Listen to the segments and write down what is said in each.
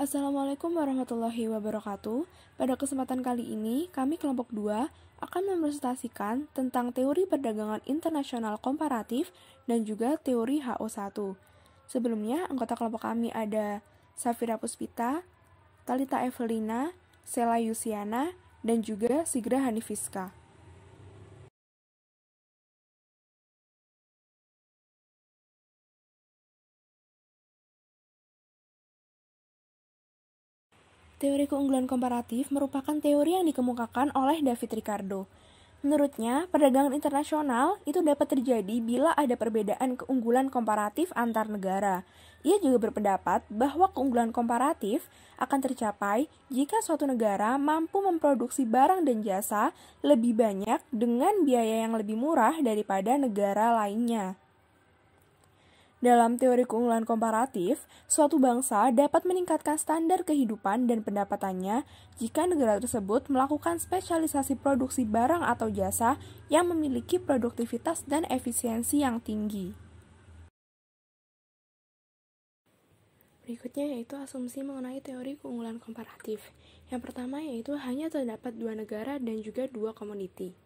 Assalamualaikum warahmatullahi wabarakatuh. Pada kesempatan kali ini, kami kelompok 2 akan mempresentasikan tentang teori perdagangan internasional komparatif dan juga teori HO1. Sebelumnya, anggota kelompok kami ada Safira Puspita, Talita Evelina, Sela Yusiana, dan juga Sigra Hanifiska. Teori keunggulan komparatif merupakan teori yang dikemukakan oleh David Ricardo. Menurutnya, perdagangan internasional itu dapat terjadi bila ada perbedaan keunggulan komparatif antar negara. Ia juga berpendapat bahwa keunggulan komparatif akan tercapai jika suatu negara mampu memproduksi barang dan jasa lebih banyak dengan biaya yang lebih murah daripada negara lainnya. Dalam teori keunggulan komparatif, suatu bangsa dapat meningkatkan standar kehidupan dan pendapatannya jika negara tersebut melakukan spesialisasi produksi barang atau jasa yang memiliki produktivitas dan efisiensi yang tinggi. Berikutnya yaitu asumsi mengenai teori keunggulan komparatif. Yang pertama yaitu hanya terdapat dua negara dan juga dua komoditi.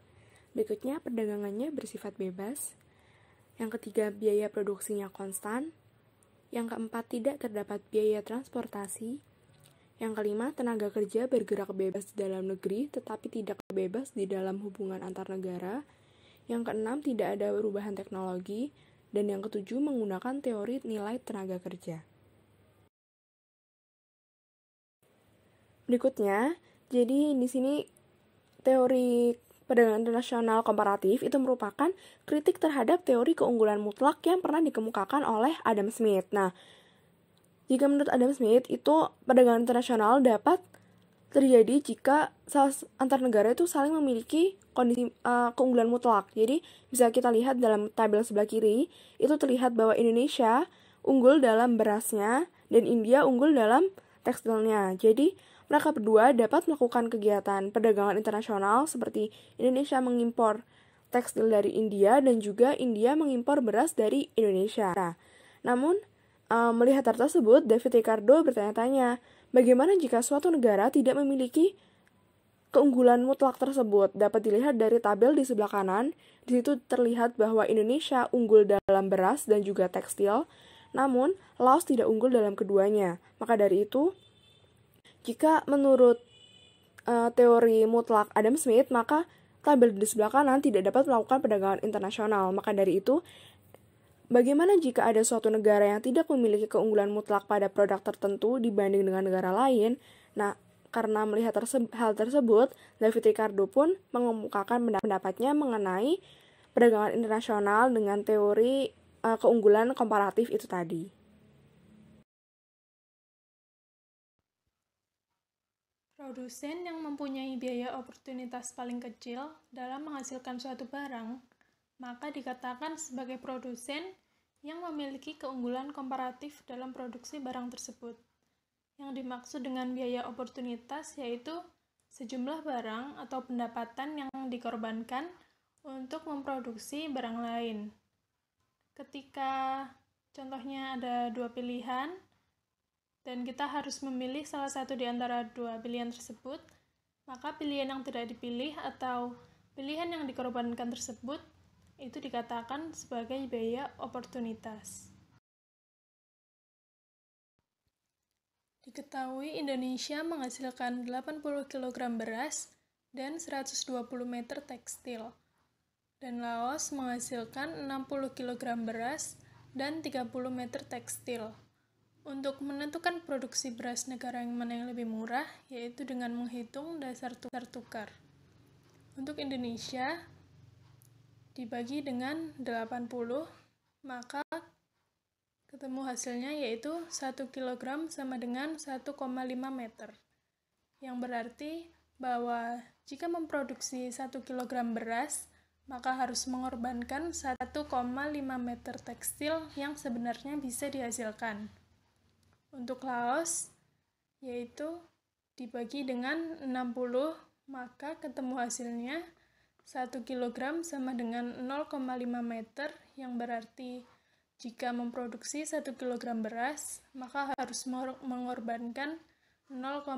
Berikutnya perdagangannya bersifat bebas, yang ketiga, biaya produksinya konstan. Yang keempat, tidak terdapat biaya transportasi. Yang kelima, tenaga kerja bergerak bebas di dalam negeri tetapi tidak bebas di dalam hubungan antar negara. Yang keenam, tidak ada perubahan teknologi. Dan yang ketujuh, menggunakan teori nilai tenaga kerja. Berikutnya, jadi di sini teori Perdagangan internasional komparatif itu merupakan kritik terhadap teori keunggulan mutlak yang pernah dikemukakan oleh Adam Smith. Nah, jika menurut Adam Smith itu perdagangan internasional dapat terjadi jika antar negara itu saling memiliki kondisi uh, keunggulan mutlak. Jadi bisa kita lihat dalam tabel sebelah kiri itu terlihat bahwa Indonesia unggul dalam berasnya dan India unggul dalam tekstilnya. Jadi mereka berdua dapat melakukan kegiatan perdagangan internasional seperti Indonesia mengimpor tekstil dari India dan juga India mengimpor beras dari Indonesia. Nah, namun, uh, melihat hal tersebut, David Ricardo bertanya-tanya, bagaimana jika suatu negara tidak memiliki keunggulan mutlak tersebut dapat dilihat dari tabel di sebelah kanan. Di situ terlihat bahwa Indonesia unggul dalam beras dan juga tekstil, namun Laos tidak unggul dalam keduanya. Maka dari itu, jika menurut uh, teori mutlak Adam Smith, maka tabel di sebelah kanan tidak dapat melakukan perdagangan internasional. Maka dari itu, bagaimana jika ada suatu negara yang tidak memiliki keunggulan mutlak pada produk tertentu dibanding dengan negara lain? Nah, karena melihat terse hal tersebut, David Ricardo pun mengemukakan pendapatnya mengenai perdagangan internasional dengan teori uh, keunggulan komparatif itu tadi. Produsen yang mempunyai biaya oportunitas paling kecil dalam menghasilkan suatu barang, maka dikatakan sebagai produsen yang memiliki keunggulan komparatif dalam produksi barang tersebut. Yang dimaksud dengan biaya oportunitas yaitu sejumlah barang atau pendapatan yang dikorbankan untuk memproduksi barang lain. Ketika contohnya ada dua pilihan, dan kita harus memilih salah satu di antara dua pilihan tersebut, maka pilihan yang tidak dipilih atau pilihan yang dikorbankan tersebut itu dikatakan sebagai biaya oportunitas. Diketahui Indonesia menghasilkan 80 kg beras dan 120 meter tekstil, dan Laos menghasilkan 60 kg beras dan 30 meter tekstil. Untuk menentukan produksi beras negara yang mana yang lebih murah, yaitu dengan menghitung dasar tukar tukar. Untuk Indonesia, dibagi dengan 80, maka ketemu hasilnya yaitu 1 kg sama dengan 1,5 meter. Yang berarti bahwa jika memproduksi 1 kg beras, maka harus mengorbankan 1,5 meter tekstil yang sebenarnya bisa dihasilkan. Untuk Laos, yaitu dibagi dengan 60, maka ketemu hasilnya 1 kg sama dengan 0,5 meter yang berarti jika memproduksi 1 kg beras, maka harus mengorbankan 0,5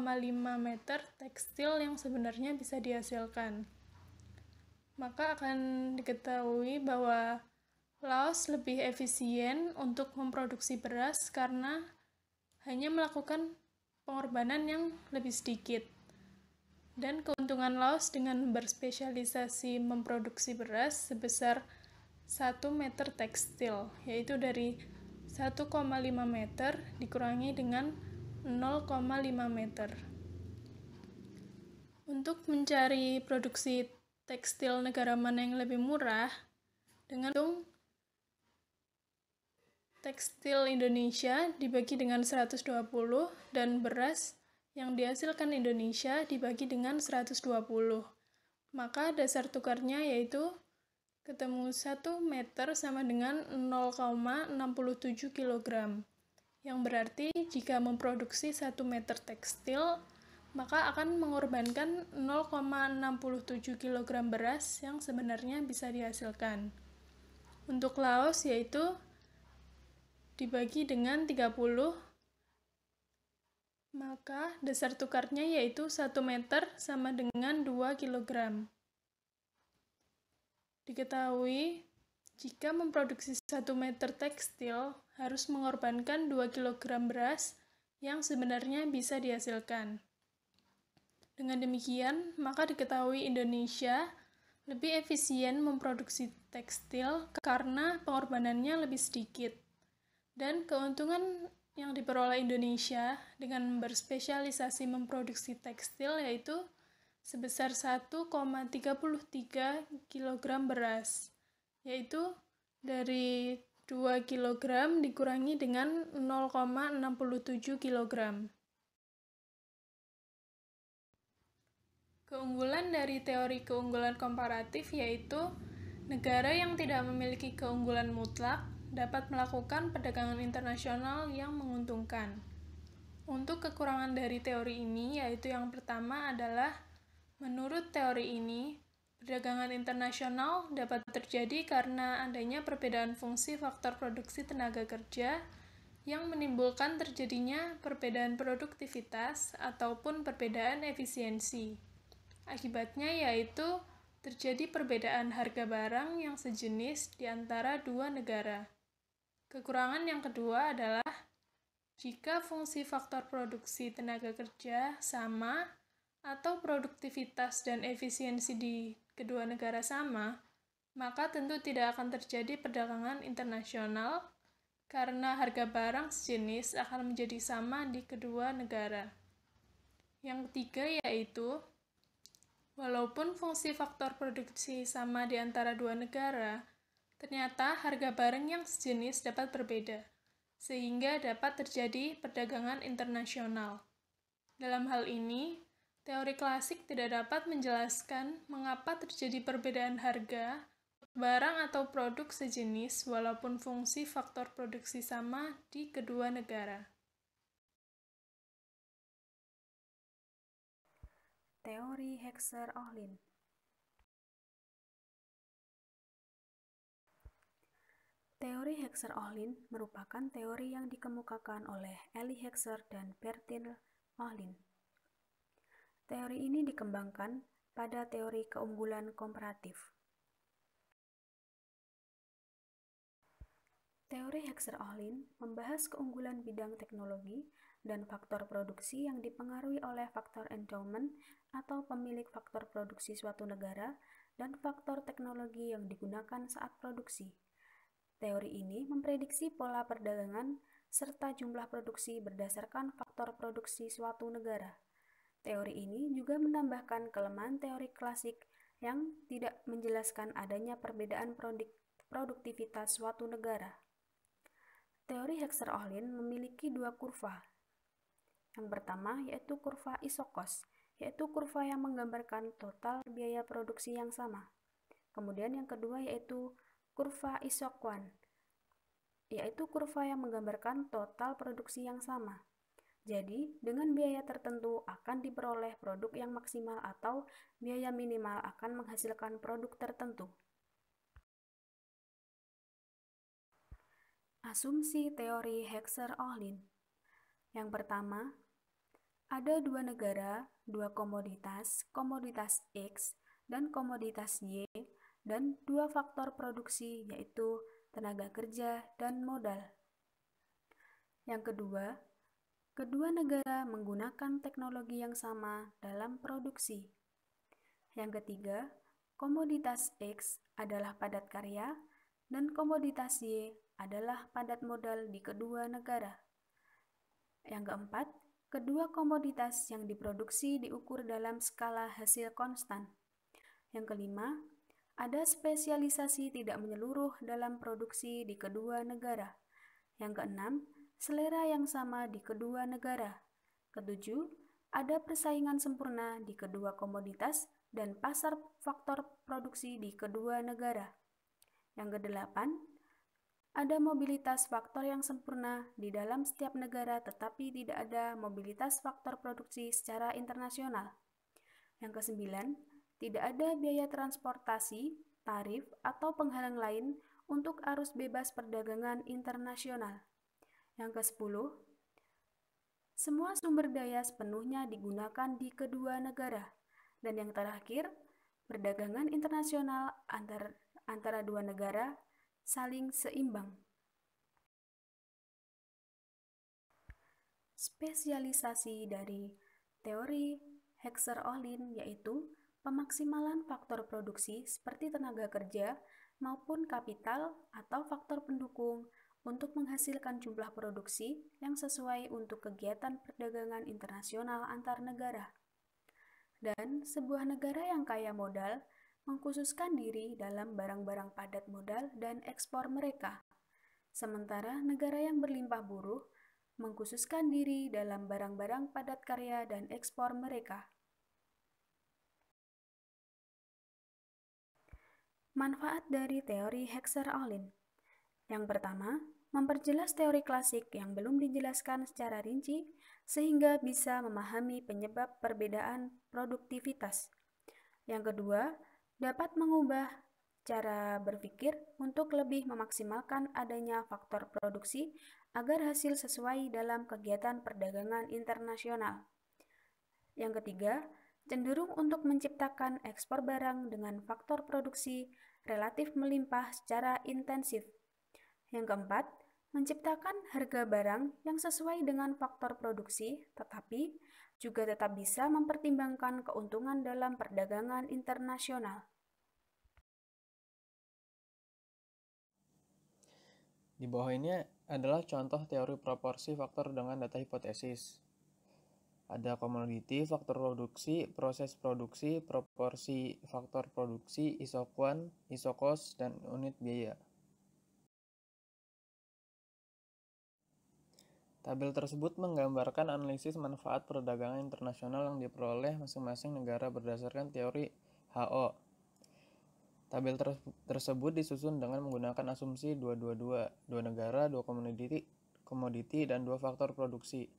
meter tekstil yang sebenarnya bisa dihasilkan. Maka akan diketahui bahwa Laos lebih efisien untuk memproduksi beras karena hanya melakukan pengorbanan yang lebih sedikit. Dan keuntungan Laos dengan berspesialisasi memproduksi beras sebesar 1 meter tekstil, yaitu dari 1,5 meter dikurangi dengan 0,5 meter. Untuk mencari produksi tekstil negara mana yang lebih murah, dengan tekstil Indonesia dibagi dengan 120 dan beras yang dihasilkan Indonesia dibagi dengan 120. Maka dasar tukarnya yaitu ketemu 1 meter sama dengan 0,67 kg. Yang berarti jika memproduksi 1 meter tekstil, maka akan mengorbankan 0,67 kg beras yang sebenarnya bisa dihasilkan. Untuk Laos yaitu dibagi dengan 30 maka dasar tukarnya yaitu 1 meter sama dengan 2 kg. Diketahui jika memproduksi 1 meter tekstil harus mengorbankan 2 kg beras yang sebenarnya bisa dihasilkan. Dengan demikian, maka diketahui Indonesia lebih efisien memproduksi tekstil karena pengorbanannya lebih sedikit. Dan keuntungan yang diperoleh Indonesia dengan berspesialisasi memproduksi tekstil yaitu sebesar 1,33 kg beras, yaitu dari 2 kg dikurangi dengan 0,67 kg. Keunggulan dari teori keunggulan komparatif yaitu negara yang tidak memiliki keunggulan mutlak dapat melakukan perdagangan internasional yang menguntungkan. Untuk kekurangan dari teori ini, yaitu yang pertama adalah menurut teori ini, perdagangan internasional dapat terjadi karena adanya perbedaan fungsi faktor produksi tenaga kerja yang menimbulkan terjadinya perbedaan produktivitas ataupun perbedaan efisiensi. Akibatnya yaitu terjadi perbedaan harga barang yang sejenis di antara dua negara. Kekurangan yang kedua adalah jika fungsi faktor produksi tenaga kerja sama atau produktivitas dan efisiensi di kedua negara sama, maka tentu tidak akan terjadi perdagangan internasional karena harga barang sejenis akan menjadi sama di kedua negara. Yang ketiga yaitu walaupun fungsi faktor produksi sama di antara dua negara, Ternyata harga barang yang sejenis dapat berbeda, sehingga dapat terjadi perdagangan internasional. Dalam hal ini, teori klasik tidak dapat menjelaskan mengapa terjadi perbedaan harga barang atau produk sejenis walaupun fungsi faktor produksi sama di kedua negara. Teori Hexer-Ohlin Teori Hexer-Ohlin merupakan teori yang dikemukakan oleh Eli Hexer dan Bertil Ohlin. Teori ini dikembangkan pada teori keunggulan komparatif. Teori Hexer-Ohlin membahas keunggulan bidang teknologi dan faktor produksi yang dipengaruhi oleh faktor endowment atau pemilik faktor produksi suatu negara dan faktor teknologi yang digunakan saat produksi. Teori ini memprediksi pola perdagangan serta jumlah produksi berdasarkan faktor produksi suatu negara. Teori ini juga menambahkan kelemahan teori klasik yang tidak menjelaskan adanya perbedaan produktivitas suatu negara. Teori Hexer-Ohlin memiliki dua kurva. Yang pertama yaitu kurva isokos, yaitu kurva yang menggambarkan total biaya produksi yang sama. Kemudian yang kedua yaitu kurva isokuan, yaitu kurva yang menggambarkan total produksi yang sama. Jadi, dengan biaya tertentu akan diperoleh produk yang maksimal atau biaya minimal akan menghasilkan produk tertentu. Asumsi teori Hexer-Ohlin Yang pertama, ada dua negara, dua komoditas, komoditas X dan komoditas Y dan dua faktor produksi yaitu tenaga kerja dan modal. Yang kedua, kedua negara menggunakan teknologi yang sama dalam produksi. Yang ketiga, komoditas X adalah padat karya dan komoditas Y adalah padat modal di kedua negara. Yang keempat, kedua komoditas yang diproduksi diukur dalam skala hasil konstan. Yang kelima, ada spesialisasi tidak menyeluruh dalam produksi di kedua negara. Yang keenam, selera yang sama di kedua negara. Ketujuh, ada persaingan sempurna di kedua komoditas dan pasar faktor produksi di kedua negara. Yang kedelapan, ada mobilitas faktor yang sempurna di dalam setiap negara, tetapi tidak ada mobilitas faktor produksi secara internasional. Yang kesembilan, tidak ada biaya transportasi, tarif, atau penghalang lain untuk arus bebas perdagangan internasional. Yang ke-10, semua sumber daya sepenuhnya digunakan di kedua negara. Dan yang terakhir, perdagangan internasional antar, antara dua negara saling seimbang. Spesialisasi dari teori Hexer-Ohlin yaitu pemaksimalan faktor produksi seperti tenaga kerja maupun kapital atau faktor pendukung untuk menghasilkan jumlah produksi yang sesuai untuk kegiatan perdagangan internasional antar negara. Dan sebuah negara yang kaya modal mengkhususkan diri dalam barang-barang padat modal dan ekspor mereka. Sementara negara yang berlimpah buruh mengkhususkan diri dalam barang-barang padat karya dan ekspor mereka. Manfaat dari teori Hexer-Ohlin Yang pertama, memperjelas teori klasik yang belum dijelaskan secara rinci sehingga bisa memahami penyebab perbedaan produktivitas. Yang kedua, dapat mengubah cara berpikir untuk lebih memaksimalkan adanya faktor produksi agar hasil sesuai dalam kegiatan perdagangan internasional. Yang ketiga, cenderung untuk menciptakan ekspor barang dengan faktor produksi relatif melimpah secara intensif. Yang keempat, menciptakan harga barang yang sesuai dengan faktor produksi, tetapi juga tetap bisa mempertimbangkan keuntungan dalam perdagangan internasional. Di bawah ini adalah contoh teori proporsi faktor dengan data hipotesis. Ada komoditi, faktor produksi, proses produksi, proporsi faktor produksi, isokuan, isokos, dan unit biaya. Tabel tersebut menggambarkan analisis manfaat perdagangan internasional yang diperoleh masing-masing negara berdasarkan teori HO. Tabel ter tersebut disusun dengan menggunakan asumsi 222, dua negara, dua komoditi, komoditi dan dua faktor produksi.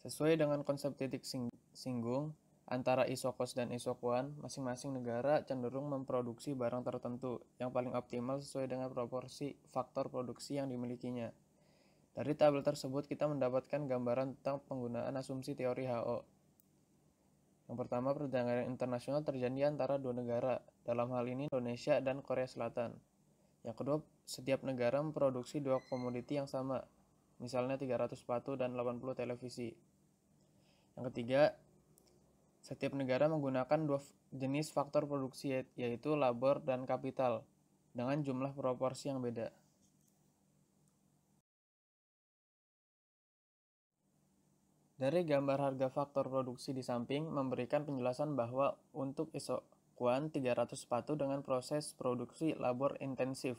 Sesuai dengan konsep titik sing singgung, antara isokos dan isokuan, masing-masing negara cenderung memproduksi barang tertentu yang paling optimal sesuai dengan proporsi faktor produksi yang dimilikinya. Dari tabel tersebut kita mendapatkan gambaran tentang penggunaan asumsi teori HO. Yang pertama, perdagangan internasional terjadi antara dua negara, dalam hal ini Indonesia dan Korea Selatan. Yang kedua, setiap negara memproduksi dua komoditi yang sama, misalnya 300 sepatu dan 80 televisi. Yang ketiga, setiap negara menggunakan dua jenis faktor produksi yaitu labor dan kapital dengan jumlah proporsi yang beda. Dari gambar harga faktor produksi di samping memberikan penjelasan bahwa untuk isokuan 300 sepatu dengan proses produksi labor intensif.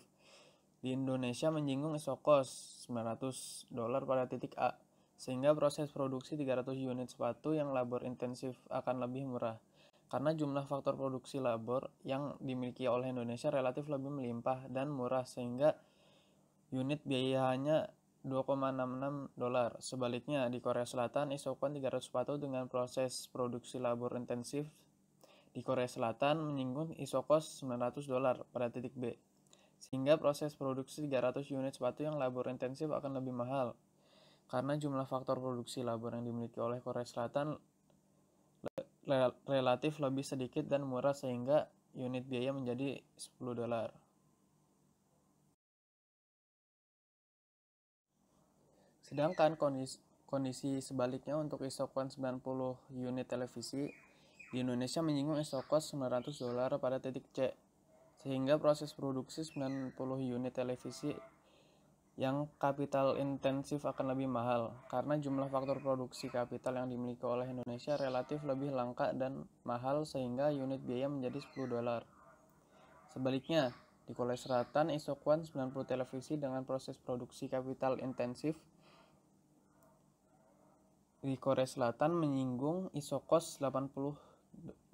Di Indonesia menyinggung isokos 900 dolar pada titik A sehingga proses produksi 300 unit sepatu yang labor intensif akan lebih murah. Karena jumlah faktor produksi labor yang dimiliki oleh Indonesia relatif lebih melimpah dan murah sehingga unit biaya biayanya 2,66 dolar. Sebaliknya, di Korea Selatan, isokon 300 sepatu dengan proses produksi labor intensif di Korea Selatan menyinggung isokos 900 dolar pada titik B. Sehingga proses produksi 300 unit sepatu yang labor intensif akan lebih mahal karena jumlah faktor produksi labor yang dimiliki oleh Korea Selatan le- relatif lebih sedikit dan murah sehingga unit biaya menjadi 10 dolar. Sedangkan kondisi, kondisi sebaliknya untuk isokon 90 unit televisi di Indonesia menyinggung isokuas 900 dolar pada titik C, sehingga proses produksi 90 unit televisi yang kapital intensif akan lebih mahal karena jumlah faktor produksi kapital yang dimiliki oleh Indonesia relatif lebih langka dan mahal sehingga unit biaya menjadi 10 dolar. Sebaliknya, di Korea Selatan, Isokwan 90 televisi dengan proses produksi kapital intensif di Korea Selatan menyinggung Isokos 80 800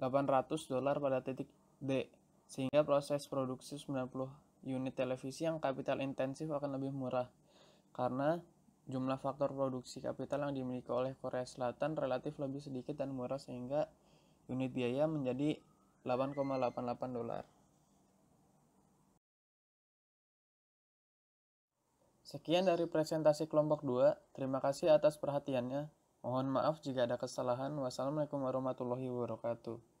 dolar pada titik D sehingga proses produksi 90 unit televisi yang kapital intensif akan lebih murah karena jumlah faktor produksi kapital yang dimiliki oleh Korea Selatan relatif lebih sedikit dan murah sehingga unit biaya menjadi 8,88 dolar. Sekian dari presentasi kelompok 2. Terima kasih atas perhatiannya. Mohon maaf jika ada kesalahan. Wassalamualaikum warahmatullahi wabarakatuh.